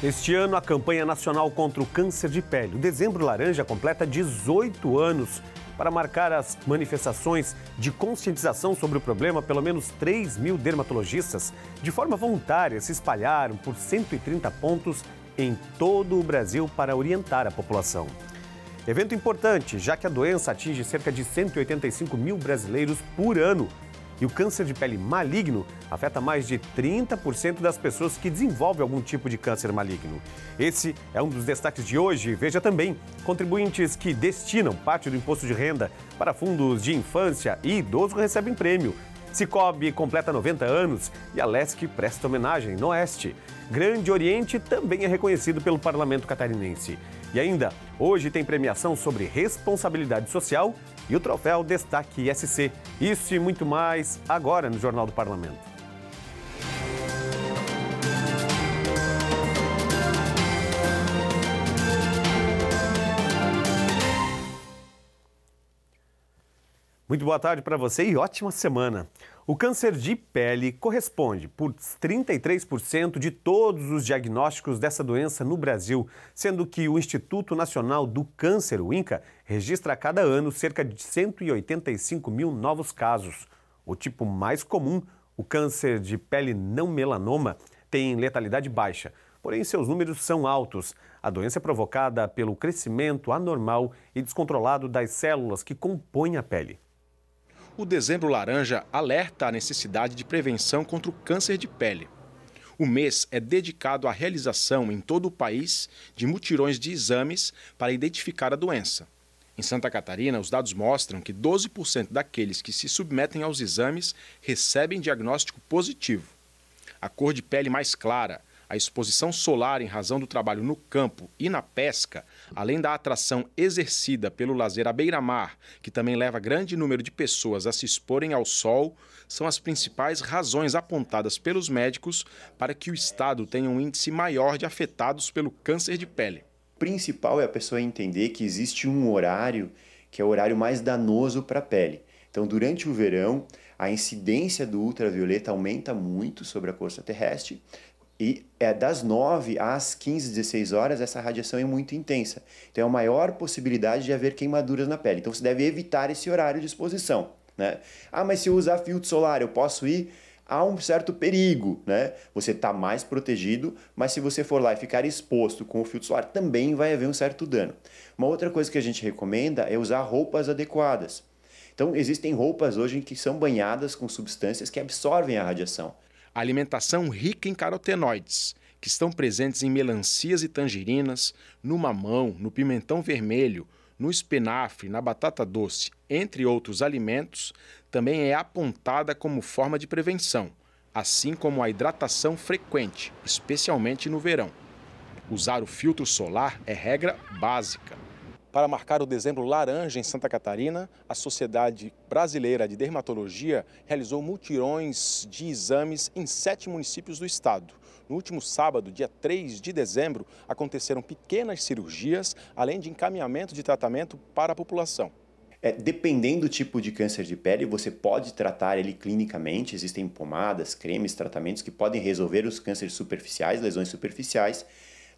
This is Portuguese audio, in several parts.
Este ano, a campanha nacional contra o câncer de pele. O Dezembro Laranja completa 18 anos. Para marcar as manifestações de conscientização sobre o problema, pelo menos 3 mil dermatologistas, de forma voluntária, se espalharam por 130 pontos em todo o Brasil para orientar a população. Evento importante, já que a doença atinge cerca de 185 mil brasileiros por ano e o câncer de pele maligno afeta mais de 30% das pessoas que desenvolvem algum tipo de câncer maligno. Esse é um dos destaques de hoje. Veja também contribuintes que destinam parte do imposto de renda para fundos de infância e idoso recebem prêmio. Cicobi completa 90 anos e a Lesc presta homenagem no Oeste. Grande Oriente também é reconhecido pelo parlamento catarinense. E ainda, hoje tem premiação sobre responsabilidade social e o troféu Destaque SC. Isso e muito mais agora no Jornal do Parlamento. Muito boa tarde para você e ótima semana. O câncer de pele corresponde por 33% de todos os diagnósticos dessa doença no Brasil, sendo que o Instituto Nacional do Câncer, o INCA, registra a cada ano cerca de 185 mil novos casos. O tipo mais comum, o câncer de pele não melanoma, tem letalidade baixa, porém seus números são altos. A doença é provocada pelo crescimento anormal e descontrolado das células que compõem a pele o Dezembro Laranja alerta a necessidade de prevenção contra o câncer de pele. O mês é dedicado à realização em todo o país de mutirões de exames para identificar a doença. Em Santa Catarina, os dados mostram que 12% daqueles que se submetem aos exames recebem diagnóstico positivo. A cor de pele mais clara, a exposição solar em razão do trabalho no campo e na pesca, além da atração exercida pelo lazer à beira-mar, que também leva grande número de pessoas a se exporem ao sol, são as principais razões apontadas pelos médicos para que o estado tenha um índice maior de afetados pelo câncer de pele. O principal é a pessoa entender que existe um horário que é o horário mais danoso para a pele. Então, durante o verão, a incidência do ultravioleta aumenta muito sobre a costa terrestre. E é das 9 às 15, 16 horas, essa radiação é muito intensa. Então, é a maior possibilidade de haver queimaduras na pele. Então, você deve evitar esse horário de exposição. Né? Ah, mas se eu usar filtro solar, eu posso ir? Há um certo perigo, né? Você está mais protegido, mas se você for lá e ficar exposto com o filtro solar, também vai haver um certo dano. Uma outra coisa que a gente recomenda é usar roupas adequadas. Então, existem roupas hoje que são banhadas com substâncias que absorvem a radiação. Alimentação rica em carotenoides, que estão presentes em melancias e tangerinas, no mamão, no pimentão vermelho, no espinafre, na batata doce, entre outros alimentos, também é apontada como forma de prevenção, assim como a hidratação frequente, especialmente no verão. Usar o filtro solar é regra básica. Para marcar o dezembro laranja em Santa Catarina, a Sociedade Brasileira de Dermatologia realizou mutirões de exames em sete municípios do estado. No último sábado, dia 3 de dezembro, aconteceram pequenas cirurgias, além de encaminhamento de tratamento para a população. É, dependendo do tipo de câncer de pele, você pode tratar ele clinicamente. Existem pomadas, cremes, tratamentos que podem resolver os cânceres superficiais, lesões superficiais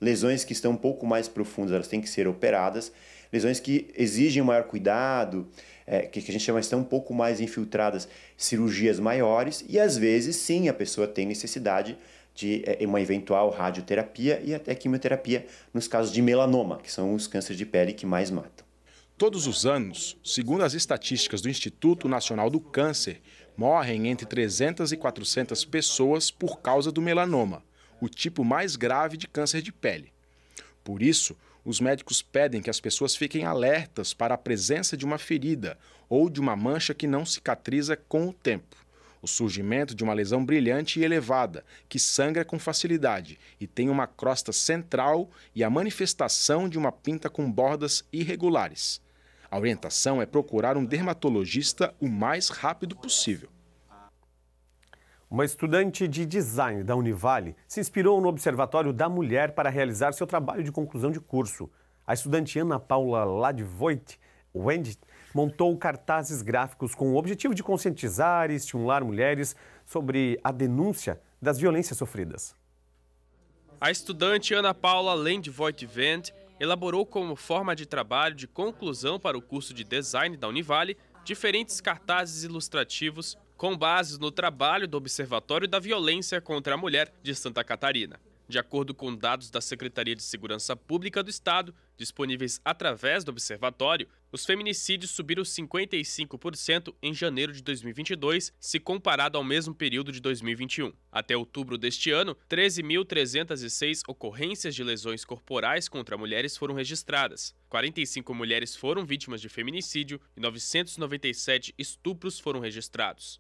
lesões que estão um pouco mais profundas, elas têm que ser operadas, lesões que exigem maior cuidado, é, que, que a gente chama estão um pouco mais infiltradas, cirurgias maiores, e às vezes sim a pessoa tem necessidade de é, uma eventual radioterapia e até quimioterapia nos casos de melanoma, que são os cânceres de pele que mais matam. Todos os anos, segundo as estatísticas do Instituto Nacional do Câncer, morrem entre 300 e 400 pessoas por causa do melanoma o tipo mais grave de câncer de pele. Por isso, os médicos pedem que as pessoas fiquem alertas para a presença de uma ferida ou de uma mancha que não cicatriza com o tempo. O surgimento de uma lesão brilhante e elevada, que sangra com facilidade e tem uma crosta central e a manifestação de uma pinta com bordas irregulares. A orientação é procurar um dermatologista o mais rápido possível. Uma estudante de design da Univale se inspirou no Observatório da Mulher para realizar seu trabalho de conclusão de curso. A estudante Ana Paula Ladvoit Wendt montou cartazes gráficos com o objetivo de conscientizar e estimular mulheres sobre a denúncia das violências sofridas. A estudante Ana Paula Landvoit Wendt elaborou como forma de trabalho de conclusão para o curso de design da Univale diferentes cartazes ilustrativos com bases no trabalho do Observatório da Violência contra a Mulher de Santa Catarina. De acordo com dados da Secretaria de Segurança Pública do Estado, disponíveis através do observatório, os feminicídios subiram 55% em janeiro de 2022, se comparado ao mesmo período de 2021. Até outubro deste ano, 13.306 ocorrências de lesões corporais contra mulheres foram registradas. 45 mulheres foram vítimas de feminicídio e 997 estupros foram registrados.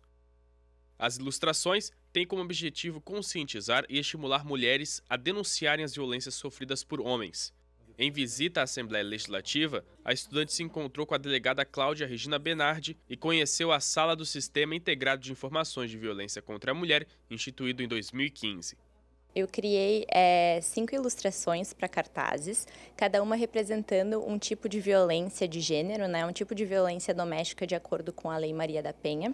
As ilustrações têm como objetivo conscientizar e estimular mulheres a denunciarem as violências sofridas por homens. Em visita à Assembleia Legislativa, a estudante se encontrou com a delegada Cláudia Regina Benardi e conheceu a Sala do Sistema Integrado de Informações de Violência contra a Mulher, instituído em 2015. Eu criei é, cinco ilustrações para cartazes, cada uma representando um tipo de violência de gênero, né, um tipo de violência doméstica de acordo com a Lei Maria da Penha.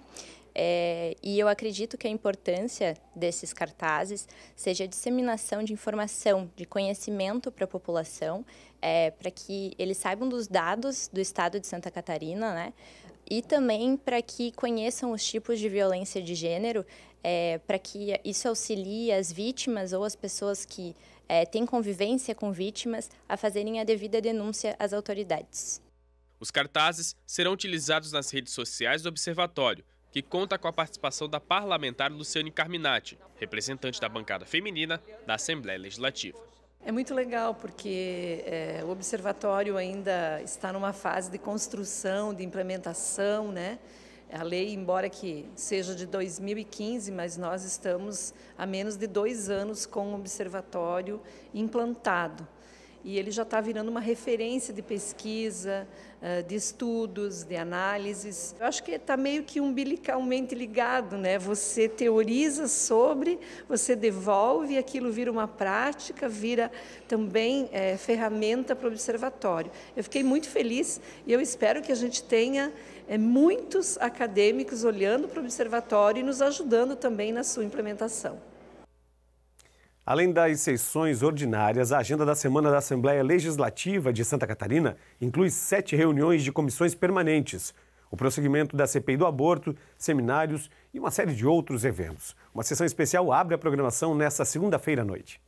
É, e eu acredito que a importância desses cartazes seja a disseminação de informação, de conhecimento para a população, é, para que eles saibam dos dados do estado de Santa Catarina, né? E também para que conheçam os tipos de violência de gênero é, para que isso auxilie as vítimas ou as pessoas que é, têm convivência com vítimas a fazerem a devida denúncia às autoridades. Os cartazes serão utilizados nas redes sociais do Observatório, que conta com a participação da parlamentar Luciane Carminati, representante da bancada feminina da Assembleia Legislativa. É muito legal porque é, o observatório ainda está numa fase de construção, de implementação, né? A lei, embora que seja de 2015, mas nós estamos há menos de dois anos com o observatório implantado. E ele já está virando uma referência de pesquisa, eh, de estudos, de análises. Eu acho que está meio que umbilicalmente ligado, né? Você teoriza sobre, você devolve, aquilo vira uma prática, vira também é, ferramenta para o observatório. Eu fiquei muito feliz e eu espero que a gente tenha é, muitos acadêmicos olhando para o observatório e nos ajudando também na sua implementação. Além das sessões ordinárias, a agenda da Semana da Assembleia Legislativa de Santa Catarina inclui sete reuniões de comissões permanentes, o prosseguimento da CPI do aborto, seminários e uma série de outros eventos. Uma sessão especial abre a programação nesta segunda-feira à noite.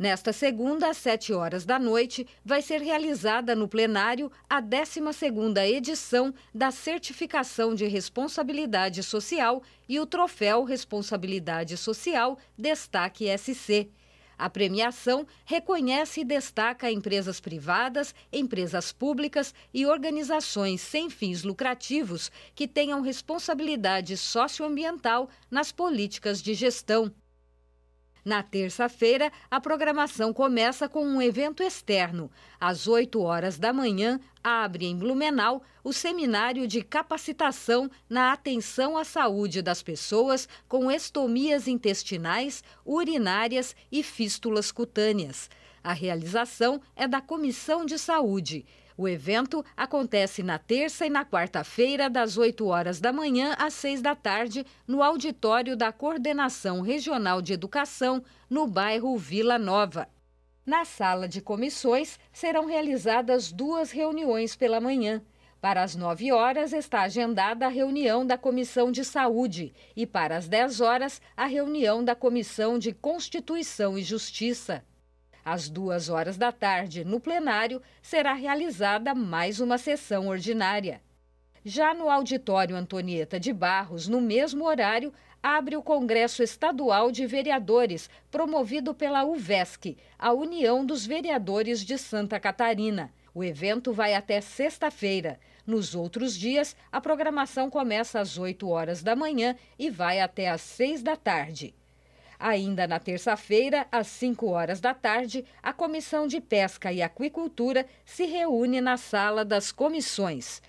Nesta segunda, às 7 horas da noite, vai ser realizada no plenário a 12ª edição da Certificação de Responsabilidade Social e o Troféu Responsabilidade Social Destaque SC. A premiação reconhece e destaca empresas privadas, empresas públicas e organizações sem fins lucrativos que tenham responsabilidade socioambiental nas políticas de gestão. Na terça-feira, a programação começa com um evento externo. Às 8 horas da manhã, abre em Blumenau o seminário de capacitação na atenção à saúde das pessoas com estomias intestinais, urinárias e fístulas cutâneas. A realização é da Comissão de Saúde. O evento acontece na terça e na quarta-feira, das 8 horas da manhã às 6 da tarde, no auditório da Coordenação Regional de Educação, no bairro Vila Nova. Na sala de comissões serão realizadas duas reuniões pela manhã. Para as 9 horas está agendada a reunião da Comissão de Saúde e para as 10 horas a reunião da Comissão de Constituição e Justiça. Às duas horas da tarde, no plenário, será realizada mais uma sessão ordinária. Já no auditório Antonieta de Barros, no mesmo horário, abre o Congresso Estadual de Vereadores, promovido pela UVESC, a União dos Vereadores de Santa Catarina. O evento vai até sexta-feira. Nos outros dias, a programação começa às 8 horas da manhã e vai até às 6 da tarde. Ainda na terça-feira, às 5 horas da tarde, a Comissão de Pesca e Aquicultura se reúne na sala das comissões.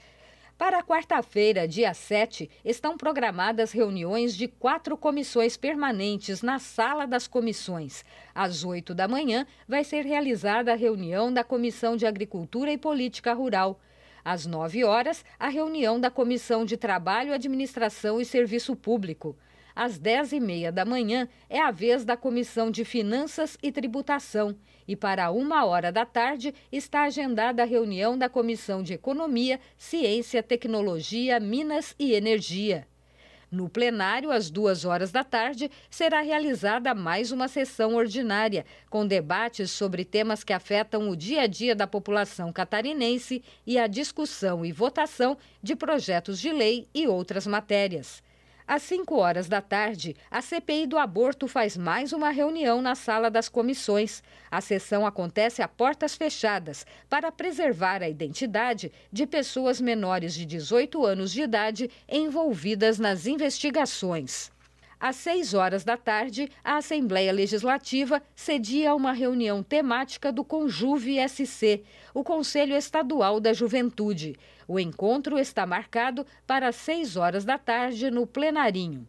Para quarta-feira, dia 7, estão programadas reuniões de quatro comissões permanentes na Sala das Comissões. Às 8 da manhã, vai ser realizada a reunião da Comissão de Agricultura e Política Rural. Às 9 horas, a reunião da Comissão de Trabalho, Administração e Serviço Público. Às 10h30 da manhã é a vez da Comissão de Finanças e Tributação. E para uma hora da tarde está agendada a reunião da Comissão de Economia, Ciência, Tecnologia, Minas e Energia. No plenário, às duas horas da tarde, será realizada mais uma sessão ordinária, com debates sobre temas que afetam o dia a dia da população catarinense e a discussão e votação de projetos de lei e outras matérias. Às 5 horas da tarde, a CPI do aborto faz mais uma reunião na sala das comissões. A sessão acontece a portas fechadas para preservar a identidade de pessoas menores de 18 anos de idade envolvidas nas investigações. Às 6 horas da tarde, a Assembleia Legislativa cedia uma reunião temática do Conjuve SC, o Conselho Estadual da Juventude. O encontro está marcado para 6 horas da tarde no plenarinho.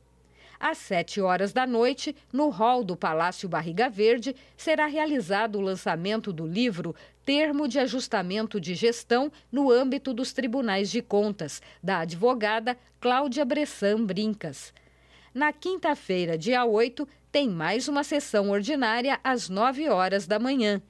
Às 7 horas da noite, no hall do Palácio Barriga Verde, será realizado o lançamento do livro Termo de Ajustamento de Gestão no âmbito dos Tribunais de Contas, da advogada Cláudia Bressan Brincas. Na quinta-feira, dia 8, tem mais uma sessão ordinária às 9 horas da manhã.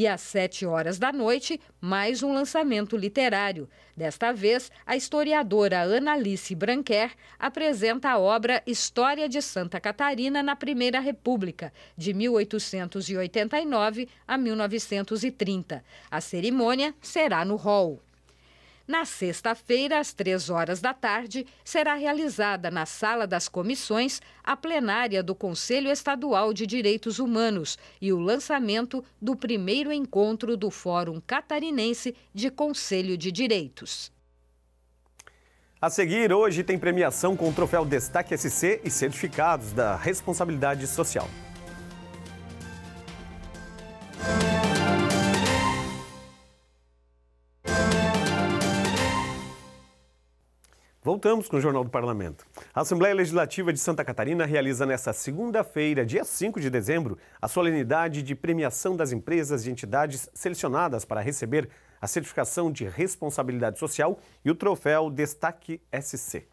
E às sete horas da noite, mais um lançamento literário. Desta vez, a historiadora Analice Branquer apresenta a obra História de Santa Catarina na Primeira República, de 1889 a 1930. A cerimônia será no hall. Na sexta-feira, às três horas da tarde, será realizada na Sala das Comissões a plenária do Conselho Estadual de Direitos Humanos e o lançamento do primeiro encontro do Fórum Catarinense de Conselho de Direitos. A seguir, hoje tem premiação com o troféu Destaque SC e certificados da responsabilidade social. Voltamos com o Jornal do Parlamento. A Assembleia Legislativa de Santa Catarina realiza nesta segunda-feira, dia 5 de dezembro, a solenidade de premiação das empresas e entidades selecionadas para receber a certificação de responsabilidade social e o troféu Destaque SC.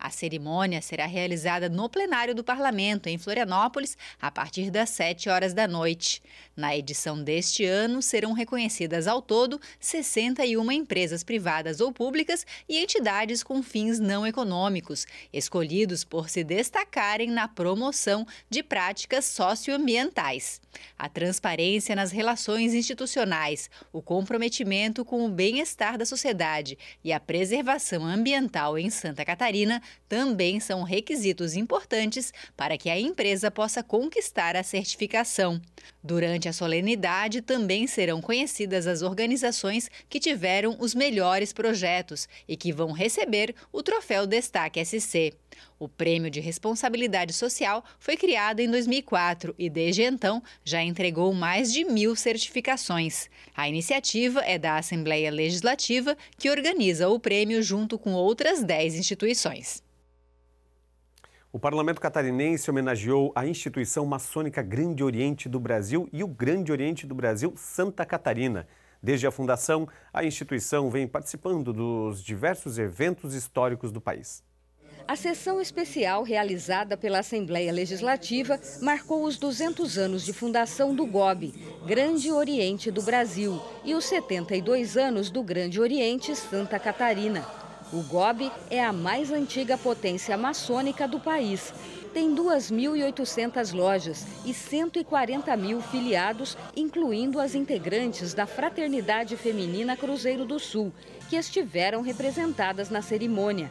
A cerimônia será realizada no plenário do Parlamento, em Florianópolis, a partir das 7 horas da noite. Na edição deste ano, serão reconhecidas ao todo 61 empresas privadas ou públicas e entidades com fins não econômicos, escolhidos por se destacarem na promoção de práticas socioambientais. A transparência nas relações institucionais, o comprometimento com o bem-estar da sociedade e a preservação ambiental em Santa Catarina também são requisitos importantes para que a empresa possa conquistar a certificação. Durante a solenidade também serão conhecidas as organizações que tiveram os melhores projetos e que vão receber o troféu Destaque SC. O Prêmio de Responsabilidade Social foi criado em 2004 e, desde então, já entregou mais de mil certificações. A iniciativa é da Assembleia Legislativa, que organiza o prêmio junto com outras 10 instituições. O parlamento catarinense homenageou a instituição maçônica Grande Oriente do Brasil e o Grande Oriente do Brasil Santa Catarina. Desde a fundação, a instituição vem participando dos diversos eventos históricos do país. A sessão especial realizada pela Assembleia Legislativa marcou os 200 anos de fundação do GOB, Grande Oriente do Brasil, e os 72 anos do Grande Oriente Santa Catarina. O GOB é a mais antiga potência maçônica do país. Tem 2.800 lojas e 140 mil filiados, incluindo as integrantes da Fraternidade Feminina Cruzeiro do Sul, que estiveram representadas na cerimônia.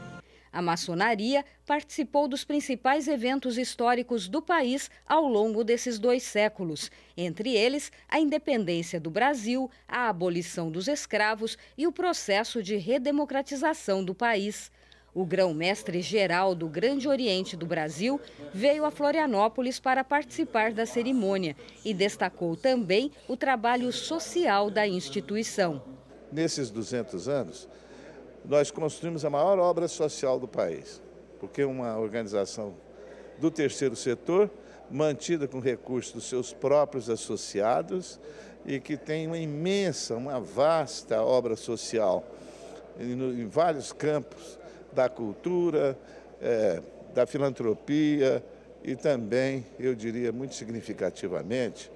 A maçonaria participou dos principais eventos históricos do país ao longo desses dois séculos, entre eles a independência do Brasil, a abolição dos escravos e o processo de redemocratização do país. O grão-mestre geral do Grande Oriente do Brasil veio a Florianópolis para participar da cerimônia e destacou também o trabalho social da instituição. Nesses 200 anos, nós construímos a maior obra social do país, porque uma organização do terceiro setor, mantida com recursos dos seus próprios associados e que tem uma imensa, uma vasta obra social em vários campos da cultura, é, da filantropia e também, eu diria muito significativamente,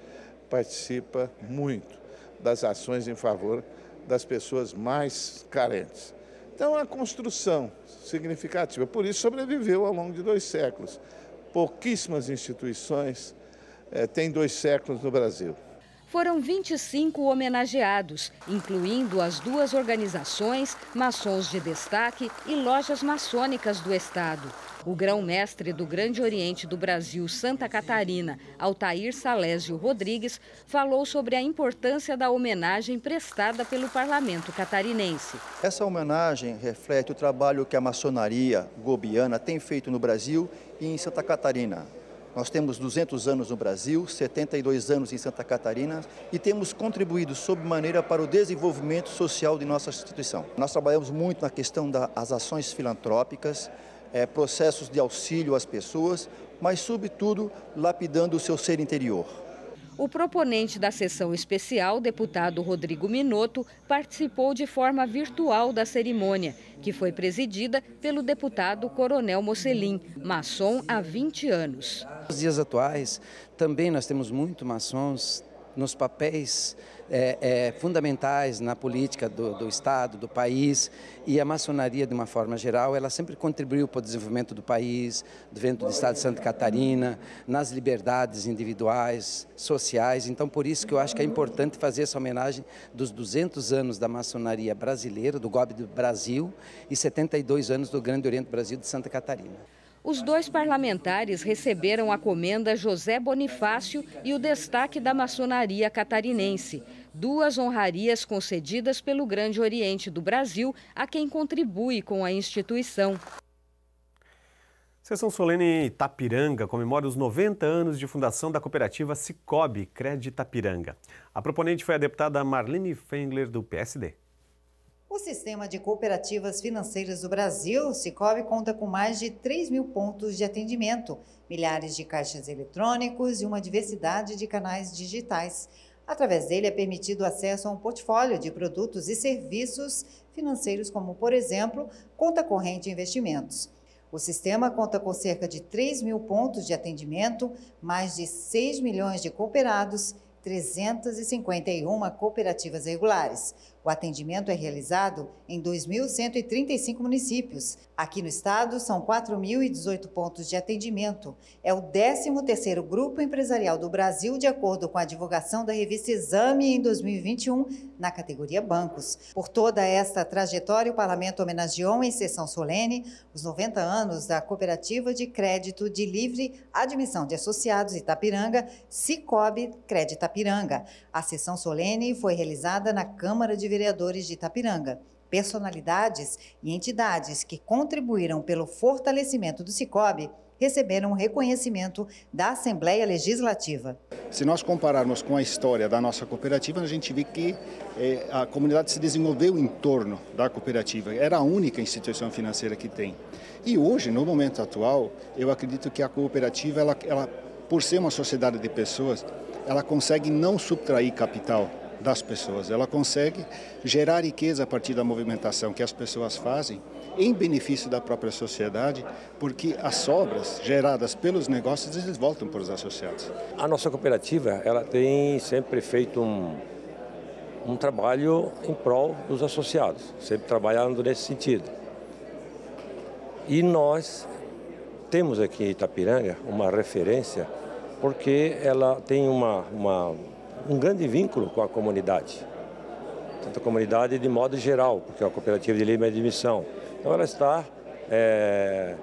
participa muito das ações em favor das pessoas mais carentes. Então, a construção significativa, por isso sobreviveu ao longo de dois séculos. Pouquíssimas instituições eh, têm dois séculos no Brasil. Foram 25 homenageados, incluindo as duas organizações, maçons de destaque e lojas maçônicas do Estado. O grão-mestre do Grande Oriente do Brasil, Santa Catarina, Altair Salésio Rodrigues, falou sobre a importância da homenagem prestada pelo parlamento catarinense. Essa homenagem reflete o trabalho que a maçonaria gobiana tem feito no Brasil e em Santa Catarina. Nós temos 200 anos no Brasil, 72 anos em Santa Catarina e temos contribuído sob maneira para o desenvolvimento social de nossa instituição. Nós trabalhamos muito na questão das ações filantrópicas, é, processos de auxílio às pessoas, mas, sobretudo, lapidando o seu ser interior. O proponente da sessão especial, deputado Rodrigo Minotto, participou de forma virtual da cerimônia, que foi presidida pelo deputado Coronel Mocelim, maçom há 20 anos. Nos dias atuais, também nós temos muito maçons nos papéis é, é, fundamentais na política do, do, Estado, do país e a maçonaria, de uma forma geral, ela sempre contribuiu para o desenvolvimento do país, do Estado de Santa Catarina, nas liberdades individuais, sociais. Então, por isso que eu acho que é importante fazer essa homenagem dos 200 anos da maçonaria brasileira, do GOB do Brasil, e 72 anos do Grande Oriente do Brasil de Santa Catarina. Os dois parlamentares receberam a comenda José Bonifácio e o destaque da maçonaria catarinense, duas honrarias concedidas pelo Grande Oriente do Brasil a quem contribui com a instituição. Sessão solene em Itapiranga comemora os 90 anos de fundação da cooperativa Cicobi Crédito Itapiranga. A proponente foi a deputada Marlene Fengler, do PSD. O Sistema de Cooperativas Financeiras do Brasil, Cicobi, conta com mais de 3 mil pontos de atendimento, milhares de caixas eletrônicos e uma diversidade de canais digitais. Através dele é permitido acesso a um portfólio de produtos e serviços financeiros, como, por exemplo, conta corrente e investimentos. O sistema conta com cerca de 3 mil pontos de atendimento, mais de 6 milhões de cooperados, 351 cooperativas regulares. O atendimento é realizado em 2.135 municípios. Aqui no estado, são 4.018 pontos de atendimento. É o 13º Grupo Empresarial do Brasil, de acordo com a divulgação da revista Exame em 2021, na categoria Bancos. Por toda esta trajetória, o parlamento homenageou em sessão solene os 90 anos da Cooperativa de Crédito de Livre Admissão de Associados Itapiranga, Cicobi Crédito Itapiranga. A sessão solene foi realizada na Câmara de vereadores de Itapiranga, personalidades e entidades que contribuíram pelo fortalecimento do Cicobi receberam um reconhecimento da Assembleia Legislativa. Se nós compararmos com a história da nossa cooperativa, a gente vê que eh, a comunidade se desenvolveu em torno da cooperativa. Era a única instituição financeira que tem. E hoje, no momento atual, eu acredito que a cooperativa, ela, ela por ser uma sociedade de pessoas, ela consegue não subtrair capital das pessoas. Ela consegue gerar riqueza a partir da movimentação que as pessoas fazem em benefício da própria sociedade, porque as sobras geradas pelos negócios eles voltam para os associados. A nossa cooperativa ela tem sempre feito um, um trabalho em prol dos associados, sempre trabalhando nesse sentido. E nós temos aqui em Itapiranga uma referência porque ela tem uma, uma um grande vínculo com a comunidade. Tanto a comunidade de modo geral, porque é a cooperativa de livre admissão. Então ela está é,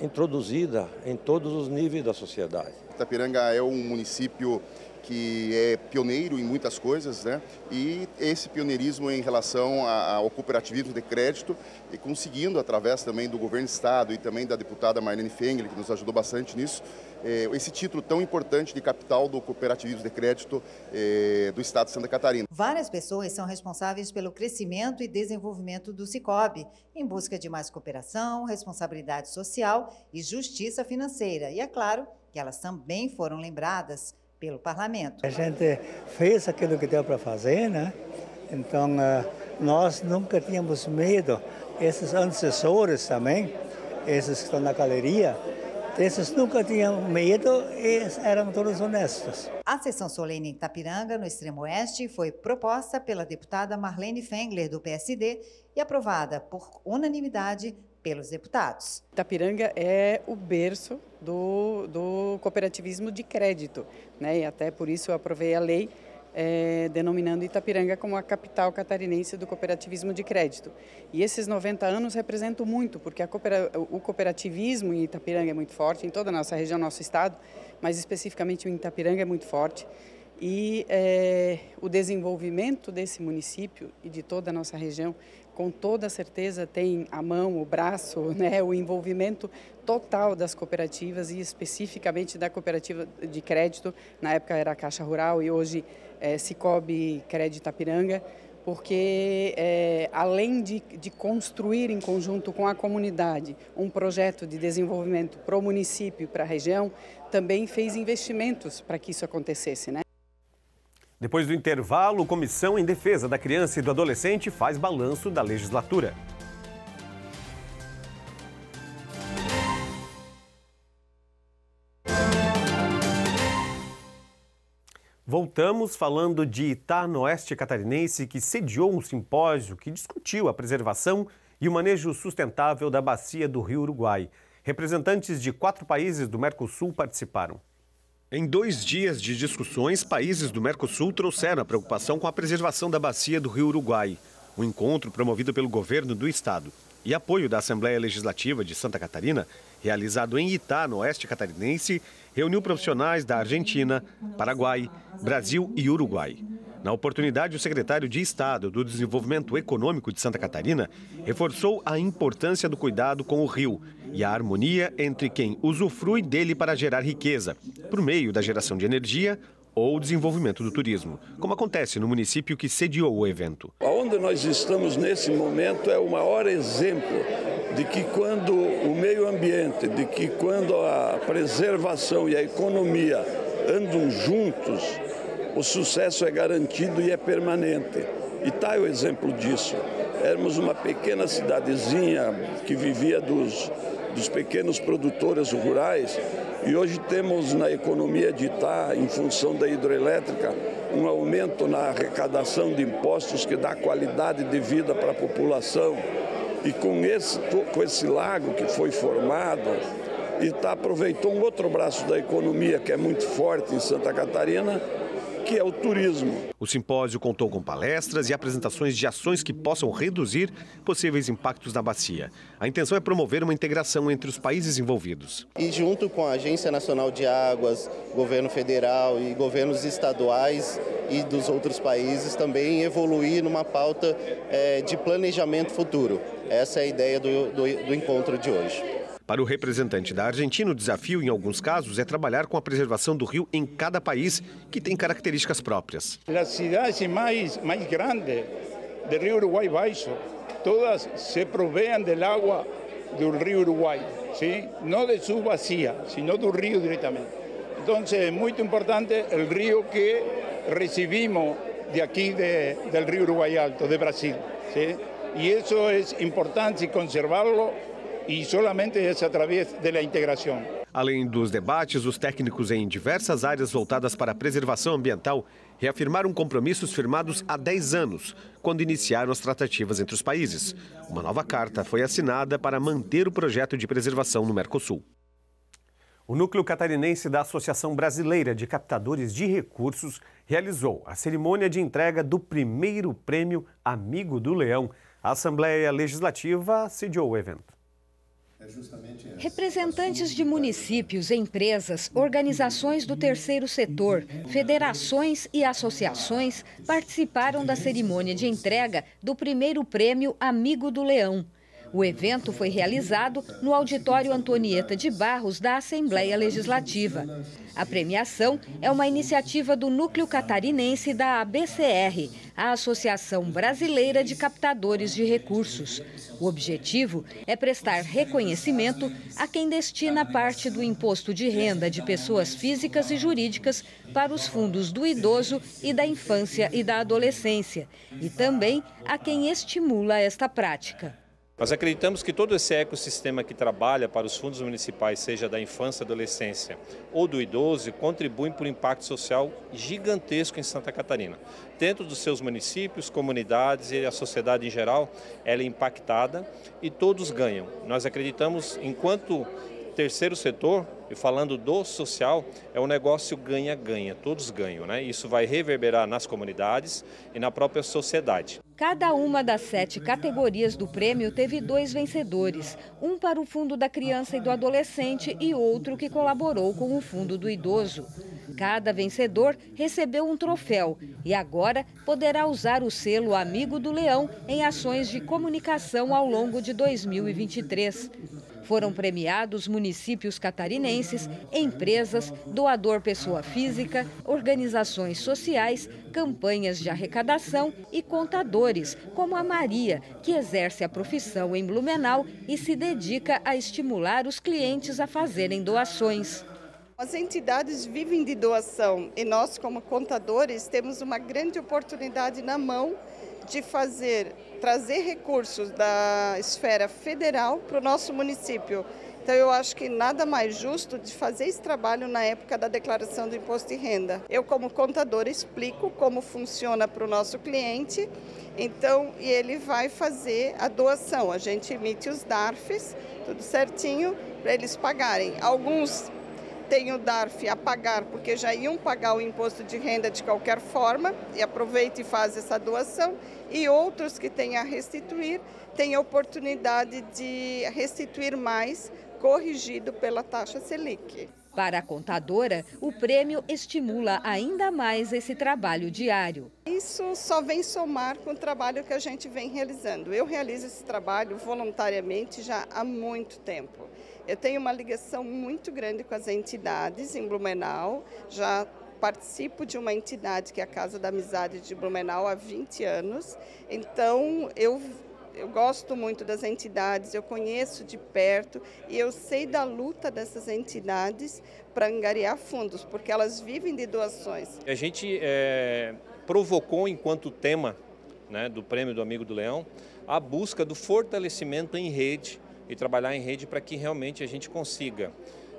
introduzida em todos os níveis da sociedade. Itapiranga é um município que é pioneiro em muitas coisas, né? e esse pioneirismo em relação ao cooperativismo de crédito, e conseguindo, através também do governo do Estado e também da deputada Marlene Fengel, que nos ajudou bastante nisso, eh, esse título tão importante de capital do cooperativismo de crédito eh, do Estado de Santa Catarina. Várias pessoas são responsáveis pelo crescimento e desenvolvimento do Sicob em busca de mais cooperação, responsabilidade social e justiça financeira. E é claro que elas também foram lembradas pelo parlamento. A gente fez aquilo que deu para fazer, né? Então, eh, nós nunca tínhamos medo. Esses antecessores também, esses que estão na galeria, esses nunca tinham medo e eram todos honestos. A sessão solene em Itapiranga, no extremo oeste, foi proposta pela deputada Marlene Fengler, do PSD, e aprovada por unanimidade pelos deputados. Itapiranga é o berço do, do cooperativismo de crédito, né? e até por isso eu aprovei a lei é, denominando Itapiranga como a capital catarinense do cooperativismo de crédito. E esses 90 anos representam muito, porque o cooperativismo em Itapiranga é muito forte, em toda a nossa região, nosso estado, mas especificamente em Itapiranga é muito forte. E é, o desenvolvimento desse município e de toda a nossa região com toda certeza tem a mão, o braço, né, o envolvimento total das cooperativas e especificamente da cooperativa de crédito, na época era a Caixa Rural e hoje é Cicobi Crédito Apiranga, porque é, além de, de construir em conjunto com a comunidade um projeto de desenvolvimento para o município e para a região, também fez investimentos para que isso acontecesse. Né? Depois do intervalo, Comissão em Defesa da Criança e do Adolescente faz balanço da legislatura. Voltamos falando de Oeste Catarinense, que sediou um simpósio que discutiu a preservação e o manejo sustentável da bacia do Rio Uruguai. Representantes de quatro países do Mercosul participaram. Em dois dias de discussões, países do Mercosul trouxeram a preocupação com a preservação da bacia do rio Uruguai. O um encontro promovido pelo governo do estado e apoio da Assembleia Legislativa de Santa Catarina, realizado em Itá, no oeste catarinense, reuniu profissionais da Argentina, Paraguai, Brasil e Uruguai. Na oportunidade, o secretário de Estado do Desenvolvimento Econômico de Santa Catarina reforçou a importância do cuidado com o rio e a harmonia entre quem usufrui dele para gerar riqueza, por meio da geração de energia, ou o desenvolvimento do turismo, como acontece no município que sediou o evento. Onde nós estamos nesse momento é o maior exemplo de que quando o meio ambiente, de que quando a preservação e a economia andam juntos, o sucesso é garantido e é permanente. E está o exemplo disso. Éramos uma pequena cidadezinha que vivia dos dos pequenos produtores rurais e hoje temos na economia de Itá, em função da hidrelétrica, um aumento na arrecadação de impostos que dá qualidade de vida para a população. E com esse, com esse lago que foi formado, Itá aproveitou um outro braço da economia que é muito forte em Santa Catarina, que é o turismo. O simpósio contou com palestras e apresentações de ações que possam reduzir possíveis impactos na bacia. A intenção é promover uma integração entre os países envolvidos. E junto com a Agência Nacional de Águas, governo federal e governos estaduais e dos outros países também evoluir numa pauta é, de planejamento futuro. Essa é a ideia do, do, do encontro de hoje. Para o representante da Argentina, o desafio, em alguns casos, é trabalhar com a preservação do rio em cada país, que tem características próprias. As cidades mais, mais grandes do Rio Uruguai Baixo, todas se proveem do água do Rio Uruguai, sim, não de sua bacia, sino do rio diretamente. Então, é muito importante o rio que recebimos de aqui, de, do Rio Uruguai Alto, de Brasil. sim, E isso é importante conservá-lo e somente é através da integração. Além dos debates, os técnicos em diversas áreas voltadas para a preservação ambiental reafirmaram compromissos firmados há 10 anos, quando iniciaram as tratativas entre os países. Uma nova carta foi assinada para manter o projeto de preservação no Mercosul. O núcleo catarinense da Associação Brasileira de Captadores de Recursos realizou a cerimônia de entrega do primeiro prêmio Amigo do Leão. A Assembleia Legislativa sediou o evento. É Representantes de municípios, empresas, organizações do terceiro setor, federações e associações participaram da cerimônia de entrega do primeiro prêmio Amigo do Leão. O evento foi realizado no auditório Antonieta de Barros da Assembleia Legislativa. A premiação é uma iniciativa do núcleo catarinense da ABCR, a Associação Brasileira de Captadores de Recursos. O objetivo é prestar reconhecimento a quem destina parte do imposto de renda de pessoas físicas e jurídicas para os fundos do idoso e da infância e da adolescência, e também a quem estimula esta prática. Nós acreditamos que todo esse ecossistema que trabalha para os fundos municipais, seja da infância, adolescência ou do idoso, contribui para um impacto social gigantesco em Santa Catarina. Dentro dos seus municípios, comunidades e a sociedade em geral, ela é impactada e todos ganham. Nós acreditamos, enquanto terceiro setor, e falando do social, é um negócio ganha-ganha, todos ganham, né? Isso vai reverberar nas comunidades e na própria sociedade. Cada uma das sete categorias do prêmio teve dois vencedores, um para o Fundo da Criança e do Adolescente e outro que colaborou com o Fundo do Idoso. Cada vencedor recebeu um troféu e agora poderá usar o selo Amigo do Leão em ações de comunicação ao longo de 2023. Foram premiados municípios catarinenses, empresas, doador pessoa física, organizações sociais, campanhas de arrecadação e contadores, como a Maria, que exerce a profissão em Blumenau e se dedica a estimular os clientes a fazerem doações. As entidades vivem de doação e nós, como contadores, temos uma grande oportunidade na mão de fazer trazer recursos da esfera federal para o nosso município. Então, eu acho que nada mais justo de fazer esse trabalho na época da declaração do imposto de renda. Eu, como contador, explico como funciona para o nosso cliente, então, e ele vai fazer a doação. A gente emite os DARFs, tudo certinho, para eles pagarem. Alguns têm o DARF a pagar porque já iam pagar o imposto de renda de qualquer forma, e aproveita e faz essa doação e outros que têm a restituir têm a oportunidade de restituir mais, corrigido pela taxa Selic. Para a contadora, o prêmio estimula ainda mais esse trabalho diário. Isso só vem somar com o trabalho que a gente vem realizando. Eu realizo esse trabalho voluntariamente já há muito tempo. Eu tenho uma ligação muito grande com as entidades em Blumenau, já participo de uma entidade que é a Casa da Amizade de Blumenau há 20 anos, então eu eu gosto muito das entidades, eu conheço de perto e eu sei da luta dessas entidades para angariar fundos, porque elas vivem de doações. A gente é, provocou, enquanto tema né, do Prêmio do Amigo do Leão, a busca do fortalecimento em rede e trabalhar em rede para que realmente a gente consiga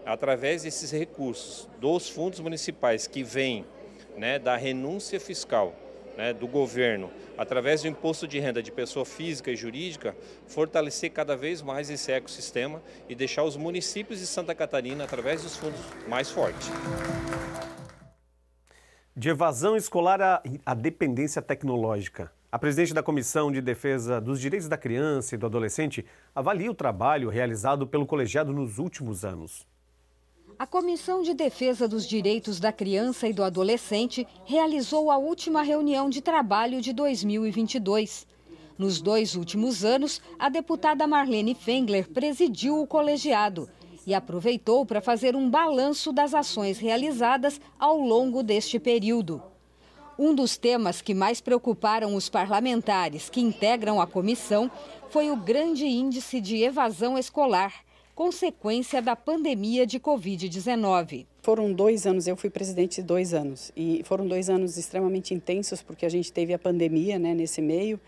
através desses recursos dos fundos municipais que vêm né, da renúncia fiscal né, do governo, através do imposto de renda de pessoa física e jurídica, fortalecer cada vez mais esse ecossistema e deixar os municípios de Santa Catarina, através dos fundos, mais fortes. De evasão escolar à, à dependência tecnológica. A presidente da Comissão de Defesa dos Direitos da Criança e do Adolescente avalia o trabalho realizado pelo colegiado nos últimos anos. A Comissão de Defesa dos Direitos da Criança e do Adolescente realizou a última reunião de trabalho de 2022. Nos dois últimos anos, a deputada Marlene Fengler presidiu o colegiado e aproveitou para fazer um balanço das ações realizadas ao longo deste período. Um dos temas que mais preocuparam os parlamentares que integram a comissão foi o grande índice de evasão escolar consequência da pandemia de Covid-19. Foram dois anos, eu fui presidente dois anos, e foram dois anos extremamente intensos, porque a gente teve a pandemia né, nesse meio,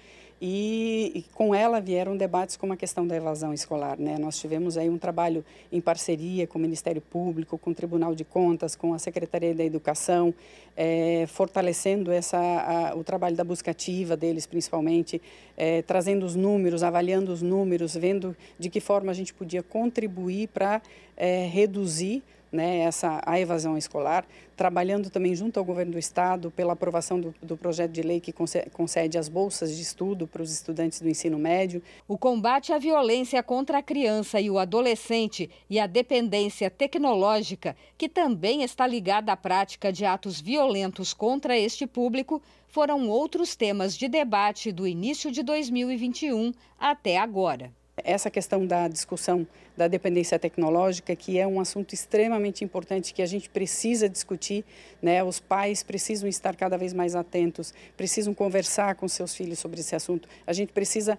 e, com ela vieram debates como a questão da evasão escolar. Né? Nós tivemos aí um trabalho em parceria com o Ministério Público, com o Tribunal de Contas, com a Secretaria da Educação, é, fortalecendo essa, a, o trabalho da buscativa deles, principalmente, é, trazendo os números, avaliando os números, vendo de que forma a gente podia contribuir para é, eh, reduzir né, essa, a evasão escolar, trabalhando também junto ao governo do estado pela aprovação do, do projeto de lei que concede as bolsas de estudo para os estudantes do ensino médio. O combate à violência contra a criança e o adolescente e a dependência tecnológica, que também está ligada à prática de atos violentos contra este público, foram outros temas de debate do início de 2021 até agora essa questão da discussão da dependência tecnológica, que é um assunto extremamente importante que a gente precisa discutir, né? Os pais precisam estar cada vez mais atentos, precisam conversar com seus filhos sobre esse assunto. A gente precisa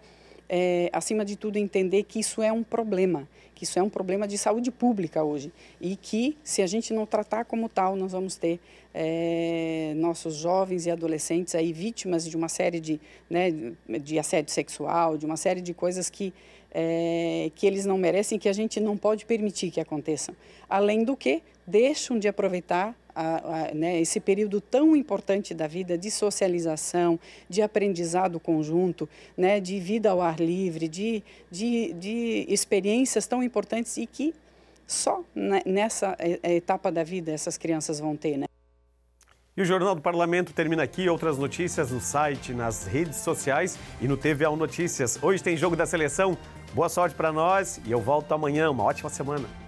é, acima de tudo, entender que isso é um problema, que isso é um problema de saúde pública hoje e que, se a gente não tratar como tal, nós vamos ter é, nossos jovens e adolescentes aí vítimas de uma série de, né, de assédio sexual, de uma série de coisas que é, que eles não merecem, que a gente não pode permitir que aconteçam. Além do que, deixam de aproveitar a, a, né, esse período tão importante da vida de socialização, de aprendizado conjunto, né, de vida ao ar livre, de, de, de experiências tão importantes e que só nessa etapa da vida essas crianças vão ter. Né? E o Jornal do Parlamento termina aqui. Outras notícias no site, nas redes sociais e no TVA Notícias. Hoje tem jogo da seleção. Boa sorte para nós e eu volto amanhã. Uma ótima semana.